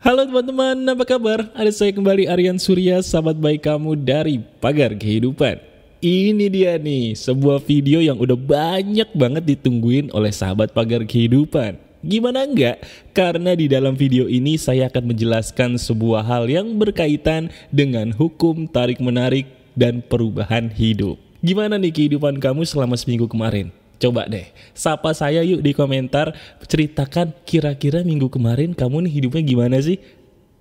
Halo teman-teman, apa kabar? Ada saya kembali Aryan Surya, sahabat baik kamu dari Pagar Kehidupan. Ini dia nih, sebuah video yang udah banyak banget ditungguin oleh sahabat Pagar Kehidupan. Gimana enggak? Karena di dalam video ini saya akan menjelaskan sebuah hal yang berkaitan dengan hukum tarik-menarik dan perubahan hidup. Gimana nih kehidupan kamu selama seminggu kemarin? Coba deh, sapa saya yuk di komentar, ceritakan kira-kira minggu kemarin kamu nih hidupnya gimana sih?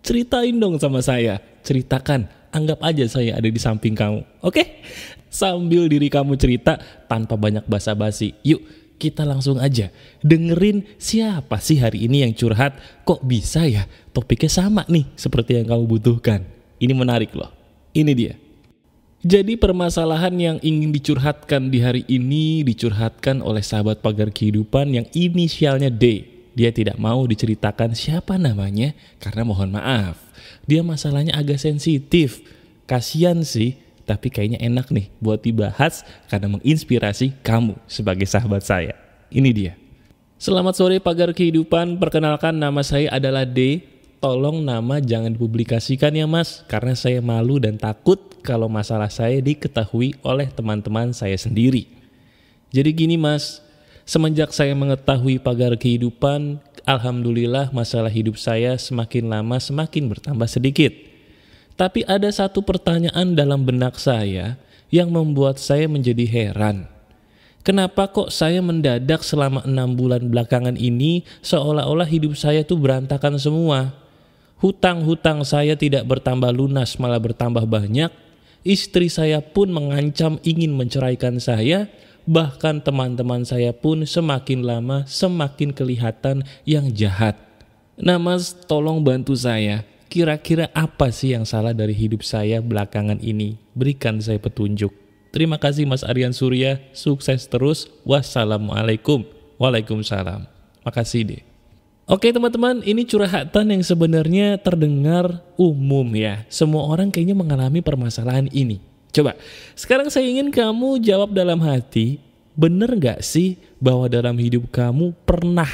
Ceritain dong sama saya, ceritakan, anggap aja saya ada di samping kamu, oke? Okay? Sambil diri kamu cerita, tanpa banyak basa-basi, yuk kita langsung aja dengerin siapa sih hari ini yang curhat, kok bisa ya topiknya sama nih seperti yang kamu butuhkan. Ini menarik loh, ini dia. Jadi permasalahan yang ingin dicurhatkan di hari ini dicurhatkan oleh sahabat pagar kehidupan yang inisialnya D. Dia tidak mau diceritakan siapa namanya karena mohon maaf. Dia masalahnya agak sensitif. Kasian sih, tapi kayaknya enak nih buat dibahas karena menginspirasi kamu sebagai sahabat saya. Ini dia. Selamat sore pagar kehidupan, perkenalkan nama saya adalah D tolong nama jangan dipublikasikan ya mas karena saya malu dan takut kalau masalah saya diketahui oleh teman-teman saya sendiri. Jadi gini mas, semenjak saya mengetahui pagar kehidupan, alhamdulillah masalah hidup saya semakin lama semakin bertambah sedikit. Tapi ada satu pertanyaan dalam benak saya yang membuat saya menjadi heran. Kenapa kok saya mendadak selama enam bulan belakangan ini seolah-olah hidup saya tuh berantakan semua? Hutang-hutang saya tidak bertambah lunas, malah bertambah banyak. Istri saya pun mengancam ingin menceraikan saya. Bahkan teman-teman saya pun semakin lama semakin kelihatan yang jahat. Nah mas, tolong bantu saya. Kira-kira apa sih yang salah dari hidup saya belakangan ini? Berikan saya petunjuk. Terima kasih Mas Aryan Surya, sukses terus. Wassalamualaikum. Waalaikumsalam. Makasih deh. Oke teman-teman, ini curhatan yang sebenarnya terdengar umum ya. Semua orang kayaknya mengalami permasalahan ini. Coba, sekarang saya ingin kamu jawab dalam hati, bener gak sih bahwa dalam hidup kamu pernah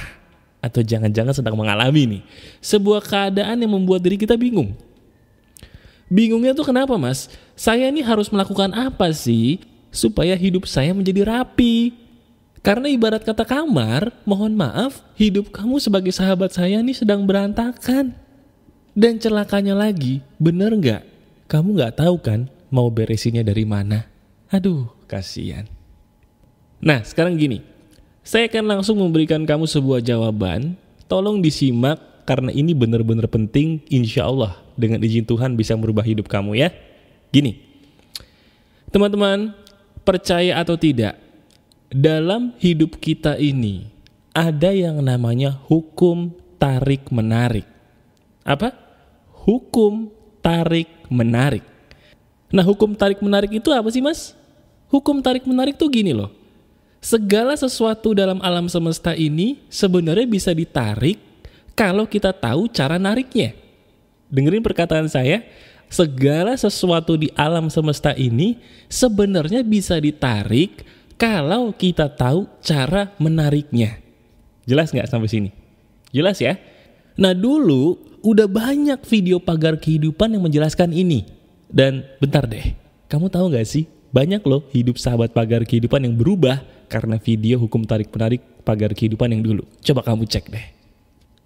atau jangan-jangan sedang mengalami nih sebuah keadaan yang membuat diri kita bingung. Bingungnya tuh kenapa mas? Saya ini harus melakukan apa sih supaya hidup saya menjadi rapi? Karena ibarat kata kamar, mohon maaf, hidup kamu sebagai sahabat saya ini sedang berantakan. Dan celakanya lagi, bener nggak? Kamu nggak tahu kan mau beresinnya dari mana? Aduh, kasihan. Nah, sekarang gini. Saya akan langsung memberikan kamu sebuah jawaban. Tolong disimak karena ini benar-benar penting. Insya Allah dengan izin Tuhan bisa merubah hidup kamu ya. Gini, teman-teman, percaya atau tidak, dalam hidup kita ini ada yang namanya hukum tarik menarik. Apa? Hukum tarik menarik. Nah, hukum tarik menarik itu apa sih, Mas? Hukum tarik menarik tuh gini loh. Segala sesuatu dalam alam semesta ini sebenarnya bisa ditarik kalau kita tahu cara nariknya. Dengerin perkataan saya, segala sesuatu di alam semesta ini sebenarnya bisa ditarik kalau kita tahu cara menariknya. Jelas nggak sampai sini? Jelas ya? Nah dulu udah banyak video pagar kehidupan yang menjelaskan ini. Dan bentar deh, kamu tahu nggak sih? Banyak loh hidup sahabat pagar kehidupan yang berubah karena video hukum tarik-menarik pagar kehidupan yang dulu. Coba kamu cek deh.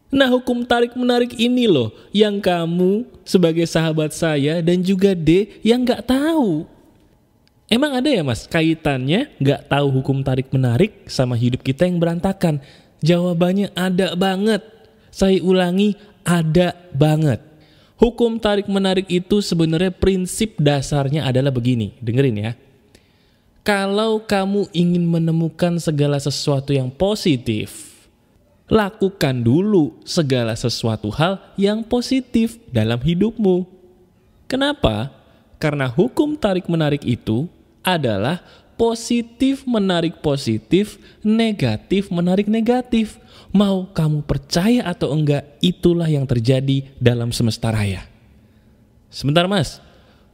Nah hukum tarik-menarik ini loh yang kamu sebagai sahabat saya dan juga D yang nggak tahu. Emang ada ya mas kaitannya nggak tahu hukum tarik menarik sama hidup kita yang berantakan? Jawabannya ada banget. Saya ulangi ada banget. Hukum tarik menarik itu sebenarnya prinsip dasarnya adalah begini. Dengerin ya. Kalau kamu ingin menemukan segala sesuatu yang positif, lakukan dulu segala sesuatu hal yang positif dalam hidupmu. Kenapa? Karena hukum tarik-menarik itu adalah positif menarik positif, negatif menarik negatif. Mau kamu percaya atau enggak, itulah yang terjadi dalam semesta raya. Sebentar mas,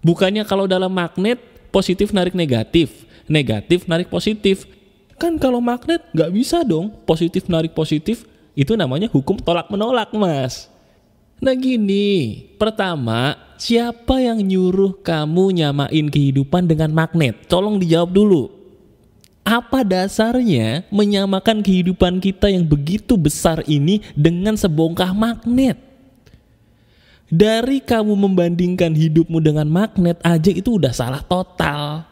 bukannya kalau dalam magnet positif narik negatif, negatif narik positif. Kan kalau magnet nggak bisa dong positif narik positif, itu namanya hukum tolak-menolak mas. Nah gini, pertama siapa yang nyuruh kamu nyamain kehidupan dengan magnet? Tolong dijawab dulu. Apa dasarnya menyamakan kehidupan kita yang begitu besar ini dengan sebongkah magnet? Dari kamu membandingkan hidupmu dengan magnet aja itu udah salah total.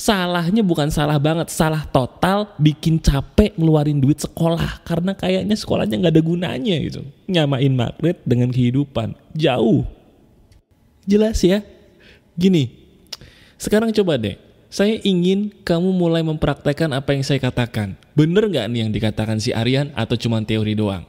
Salahnya bukan salah banget, salah total bikin capek ngeluarin duit sekolah karena kayaknya sekolahnya nggak ada gunanya gitu. Nyamain magnet dengan kehidupan jauh Jelas ya? Gini, sekarang coba deh. Saya ingin kamu mulai mempraktekkan apa yang saya katakan. Bener nggak nih yang dikatakan si Aryan atau cuma teori doang?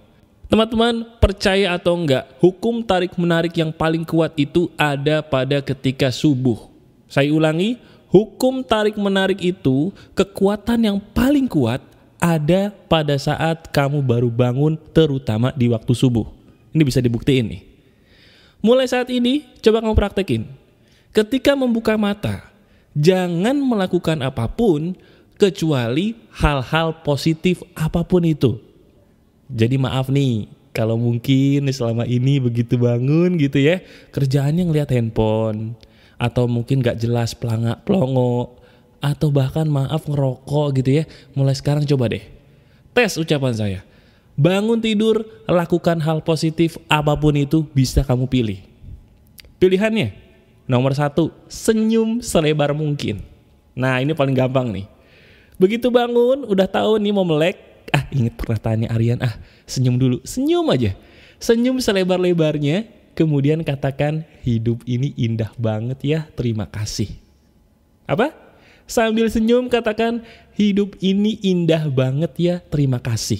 Teman-teman, percaya atau enggak, hukum tarik-menarik yang paling kuat itu ada pada ketika subuh. Saya ulangi, hukum tarik-menarik itu, kekuatan yang paling kuat ada pada saat kamu baru bangun, terutama di waktu subuh. Ini bisa dibuktiin nih. Mulai saat ini, coba kamu praktekin. Ketika membuka mata, jangan melakukan apapun kecuali hal-hal positif apapun itu. Jadi maaf nih, kalau mungkin selama ini begitu bangun gitu ya, kerjaannya ngelihat handphone, atau mungkin gak jelas pelangak pelongo, atau bahkan maaf ngerokok gitu ya, mulai sekarang coba deh. Tes ucapan saya, bangun tidur, lakukan hal positif, apapun itu bisa kamu pilih. Pilihannya, nomor satu, senyum selebar mungkin. Nah ini paling gampang nih. Begitu bangun, udah tahu nih mau melek, ah inget perkataannya Aryan, ah senyum dulu, senyum aja. Senyum selebar-lebarnya, kemudian katakan hidup ini indah banget ya, terima kasih. Apa? Sambil senyum katakan hidup ini indah banget ya, terima kasih.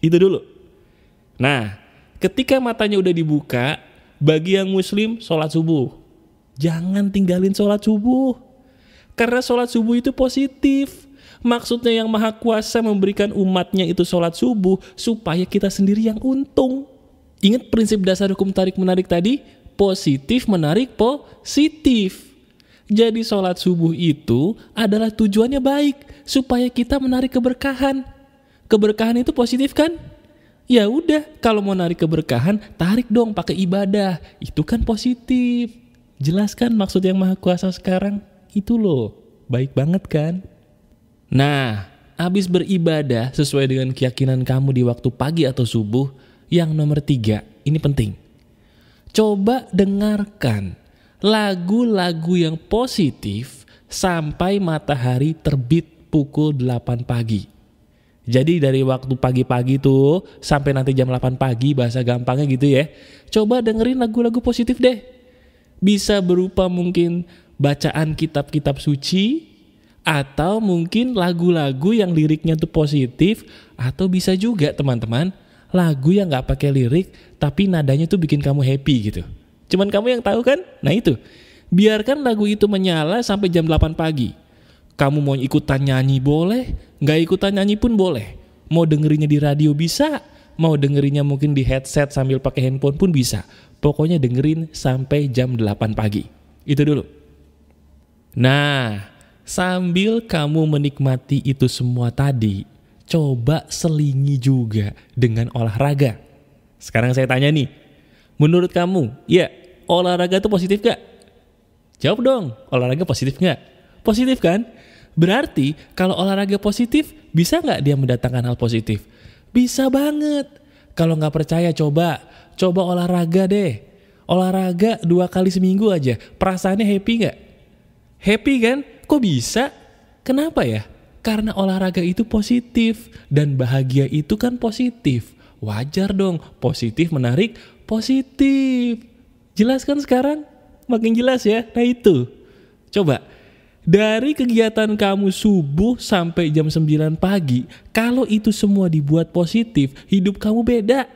Itu dulu. Nah, ketika matanya udah dibuka, bagi yang muslim sholat subuh. Jangan tinggalin sholat subuh. Karena sholat subuh itu positif. Maksudnya yang maha kuasa memberikan umatnya itu sholat subuh supaya kita sendiri yang untung. Ingat prinsip dasar hukum tarik-menarik tadi? Positif menarik positif. Jadi sholat subuh itu adalah tujuannya baik supaya kita menarik keberkahan keberkahan itu positif kan? Ya udah, kalau mau narik keberkahan, tarik dong pakai ibadah. Itu kan positif. Jelaskan maksud yang Maha Kuasa sekarang. Itu loh, baik banget kan? Nah, habis beribadah sesuai dengan keyakinan kamu di waktu pagi atau subuh, yang nomor tiga, ini penting. Coba dengarkan lagu-lagu yang positif sampai matahari terbit pukul 8 pagi jadi dari waktu pagi-pagi tuh sampai nanti jam 8 pagi bahasa gampangnya gitu ya. Coba dengerin lagu-lagu positif deh. Bisa berupa mungkin bacaan kitab-kitab suci atau mungkin lagu-lagu yang liriknya tuh positif atau bisa juga teman-teman lagu yang nggak pakai lirik tapi nadanya tuh bikin kamu happy gitu. Cuman kamu yang tahu kan? Nah itu. Biarkan lagu itu menyala sampai jam 8 pagi. Kamu mau ikutan nyanyi boleh, nggak ikutan nyanyi pun boleh. Mau dengerinnya di radio bisa, mau dengerinnya mungkin di headset sambil pakai handphone pun bisa. Pokoknya dengerin sampai jam 8 pagi. Itu dulu. Nah, sambil kamu menikmati itu semua tadi, coba selingi juga dengan olahraga. Sekarang saya tanya nih, menurut kamu, ya olahraga itu positif gak? Jawab dong, olahraga positif gak? Positif kan? Berarti kalau olahraga positif, bisa nggak dia mendatangkan hal positif? Bisa banget. Kalau nggak percaya coba, coba olahraga deh. Olahraga dua kali seminggu aja. Perasaannya happy nggak? Happy kan? Kok bisa? Kenapa ya? Karena olahraga itu positif dan bahagia itu kan positif. Wajar dong, positif menarik, positif. Jelaskan sekarang? Makin jelas ya. Nah itu. Coba dari kegiatan kamu subuh sampai jam 9 pagi, kalau itu semua dibuat positif, hidup kamu beda.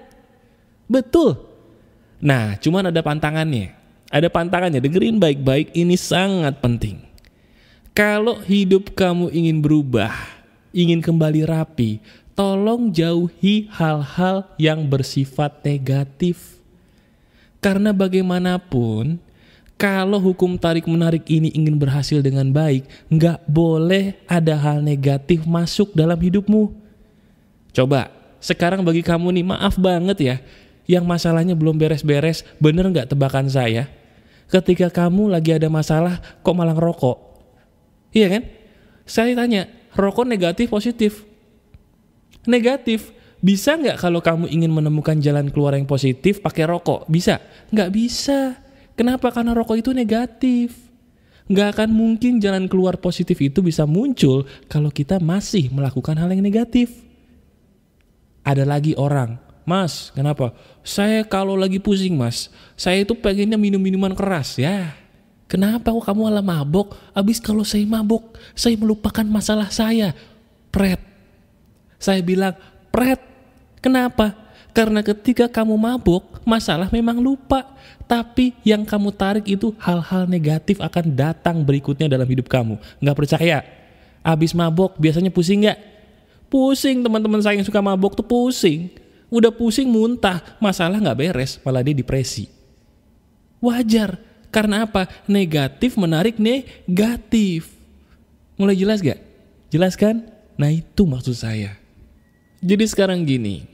Betul. Nah, cuman ada pantangannya. Ada pantangannya, dengerin baik-baik, ini sangat penting. Kalau hidup kamu ingin berubah, ingin kembali rapi, tolong jauhi hal-hal yang bersifat negatif. Karena bagaimanapun, kalau hukum tarik menarik ini ingin berhasil dengan baik, nggak boleh ada hal negatif masuk dalam hidupmu. Coba, sekarang bagi kamu nih, maaf banget ya, yang masalahnya belum beres-beres, bener nggak tebakan saya? Ketika kamu lagi ada masalah, kok malah rokok? Iya kan? Saya tanya, rokok negatif positif? Negatif. Bisa nggak kalau kamu ingin menemukan jalan keluar yang positif pakai rokok? Bisa? Nggak bisa. Nggak bisa. Kenapa? Karena rokok itu negatif. Nggak akan mungkin jalan keluar positif itu bisa muncul kalau kita masih melakukan hal yang negatif. Ada lagi orang, Mas, kenapa? Saya kalau lagi pusing, Mas, saya itu pengennya minum minuman keras, ya. Kenapa kok kamu ala mabok? Abis kalau saya mabok, saya melupakan masalah saya. Pret. Saya bilang, pret. Kenapa? Karena ketika kamu mabuk, masalah memang lupa. Tapi yang kamu tarik itu hal-hal negatif akan datang berikutnya dalam hidup kamu. Nggak percaya? Abis mabuk biasanya pusing nggak? Pusing teman-teman saya yang suka mabuk tuh pusing. Udah pusing muntah, masalah nggak beres, malah dia depresi. Wajar, karena apa? Negatif menarik negatif. Mulai jelas nggak? Jelas kan? Nah itu maksud saya. Jadi sekarang gini,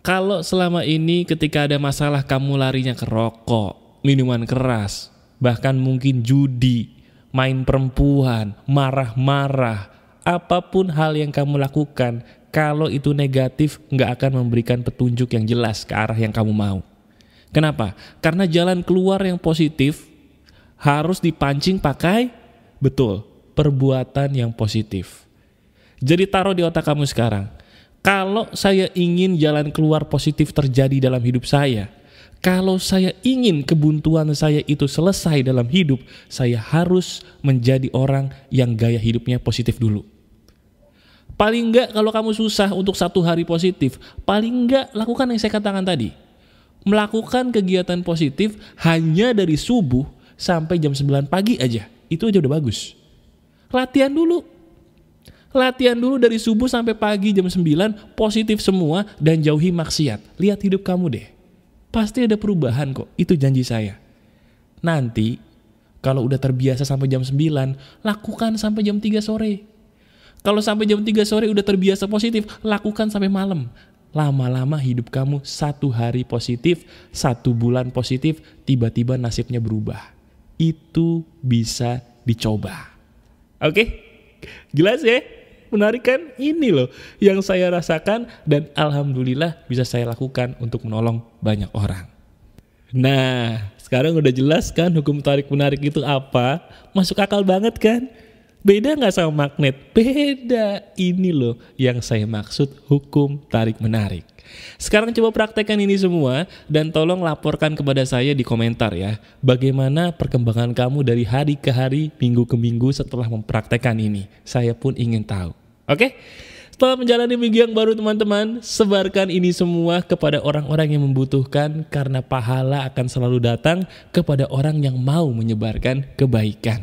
kalau selama ini ketika ada masalah kamu larinya ke rokok, minuman keras, bahkan mungkin judi, main perempuan, marah-marah, apapun hal yang kamu lakukan, kalau itu negatif nggak akan memberikan petunjuk yang jelas ke arah yang kamu mau. Kenapa? Karena jalan keluar yang positif harus dipancing pakai betul perbuatan yang positif. Jadi taruh di otak kamu sekarang, kalau saya ingin jalan keluar positif terjadi dalam hidup saya, kalau saya ingin kebuntuan saya itu selesai dalam hidup, saya harus menjadi orang yang gaya hidupnya positif dulu. Paling enggak kalau kamu susah untuk satu hari positif, paling enggak lakukan yang saya katakan tadi. Melakukan kegiatan positif hanya dari subuh sampai jam 9 pagi aja. Itu aja udah bagus. Latihan dulu, Latihan dulu dari subuh sampai pagi jam 9, positif semua dan jauhi maksiat. Lihat hidup kamu deh. Pasti ada perubahan kok, itu janji saya. Nanti, kalau udah terbiasa sampai jam 9, lakukan sampai jam 3 sore. Kalau sampai jam 3 sore udah terbiasa positif, lakukan sampai malam. Lama-lama hidup kamu satu hari positif, satu bulan positif, tiba-tiba nasibnya berubah. Itu bisa dicoba. Oke? Okay? Jelas ya? menarik kan? Ini loh yang saya rasakan dan alhamdulillah bisa saya lakukan untuk menolong banyak orang. Nah, sekarang udah jelas kan hukum tarik-menarik itu apa? Masuk akal banget kan? Beda nggak sama magnet? Beda. Ini loh yang saya maksud hukum tarik-menarik. Sekarang coba praktekkan ini semua dan tolong laporkan kepada saya di komentar ya. Bagaimana perkembangan kamu dari hari ke hari, minggu ke minggu setelah mempraktekkan ini. Saya pun ingin tahu. Oke? Okay? Setelah menjalani minggu yang baru teman-teman, sebarkan ini semua kepada orang-orang yang membutuhkan karena pahala akan selalu datang kepada orang yang mau menyebarkan kebaikan.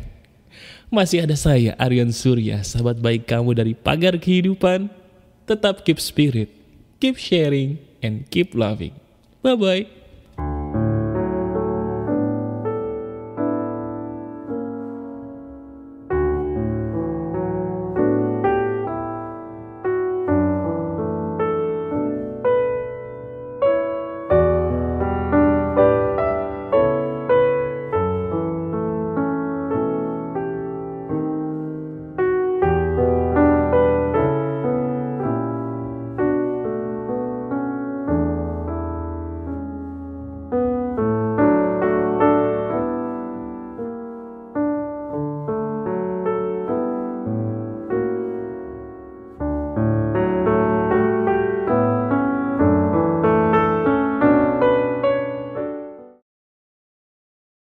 Masih ada saya, Aryan Surya, sahabat baik kamu dari pagar kehidupan. Tetap keep spirit, keep sharing, and keep loving. Bye-bye.